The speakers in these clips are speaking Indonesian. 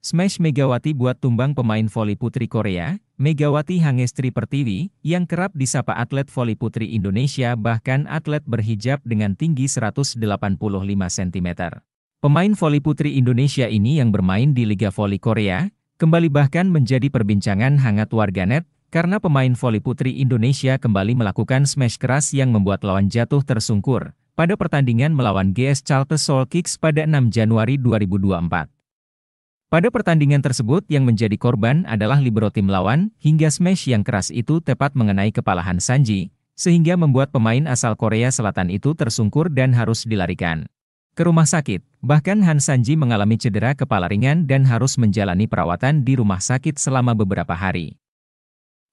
Smash Megawati buat tumbang pemain voli putri Korea, Megawati Hangestri Pertiwi, yang kerap disapa atlet voli putri Indonesia bahkan atlet berhijab dengan tinggi 185 cm. Pemain voli putri Indonesia ini yang bermain di Liga Voli Korea, kembali bahkan menjadi perbincangan hangat warganet, karena pemain voli putri Indonesia kembali melakukan smash keras yang membuat lawan jatuh tersungkur, pada pertandingan melawan GS Charlton Soul Kicks pada 6 Januari 2024. Pada pertandingan tersebut yang menjadi korban adalah libero tim lawan, hingga smash yang keras itu tepat mengenai kepala Han Sanji, sehingga membuat pemain asal Korea Selatan itu tersungkur dan harus dilarikan ke rumah sakit. Bahkan Han Sanji mengalami cedera kepala ringan dan harus menjalani perawatan di rumah sakit selama beberapa hari.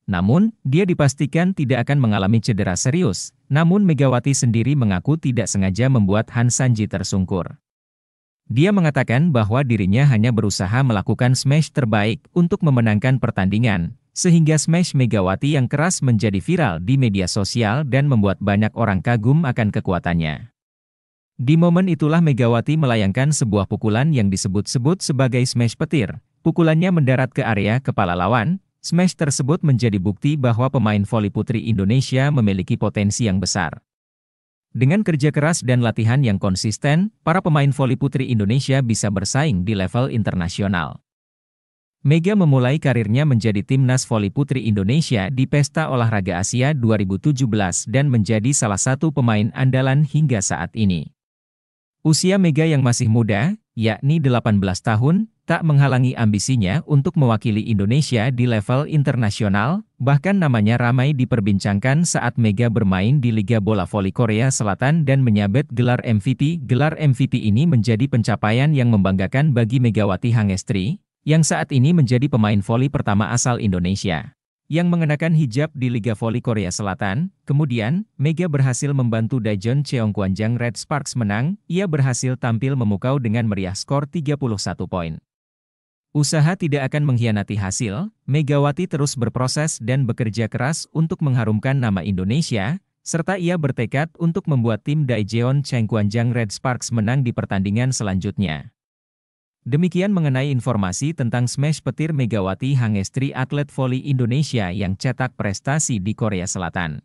Namun, dia dipastikan tidak akan mengalami cedera serius, namun Megawati sendiri mengaku tidak sengaja membuat Han Sanji tersungkur. Dia mengatakan bahwa dirinya hanya berusaha melakukan smash terbaik untuk memenangkan pertandingan, sehingga smash Megawati yang keras menjadi viral di media sosial dan membuat banyak orang kagum akan kekuatannya. Di momen itulah Megawati melayangkan sebuah pukulan yang disebut-sebut sebagai smash petir. Pukulannya mendarat ke area kepala lawan, smash tersebut menjadi bukti bahwa pemain voli putri Indonesia memiliki potensi yang besar. Dengan kerja keras dan latihan yang konsisten, para pemain voli putri Indonesia bisa bersaing di level internasional. Mega memulai karirnya menjadi timnas voli putri Indonesia di Pesta Olahraga Asia 2017 dan menjadi salah satu pemain andalan hingga saat ini. Usia Mega yang masih muda, yakni 18 tahun, tak menghalangi ambisinya untuk mewakili Indonesia di level internasional, bahkan namanya ramai diperbincangkan saat Mega bermain di Liga Bola Voli Korea Selatan dan menyabet gelar MVP. Gelar MVP ini menjadi pencapaian yang membanggakan bagi Megawati Hangestri, yang saat ini menjadi pemain voli pertama asal Indonesia yang mengenakan hijab di Liga Voli Korea Selatan. Kemudian, Mega berhasil membantu Daejeon Cheong Kwanjang Red Sparks menang. Ia berhasil tampil memukau dengan meriah skor 31 poin. Usaha tidak akan mengkhianati hasil, Megawati terus berproses dan bekerja keras untuk mengharumkan nama Indonesia, serta ia bertekad untuk membuat tim Daejeon Cheong Kwanjang Red Sparks menang di pertandingan selanjutnya. Demikian mengenai informasi tentang smash petir Megawati Hangestri atlet voli Indonesia yang cetak prestasi di Korea Selatan.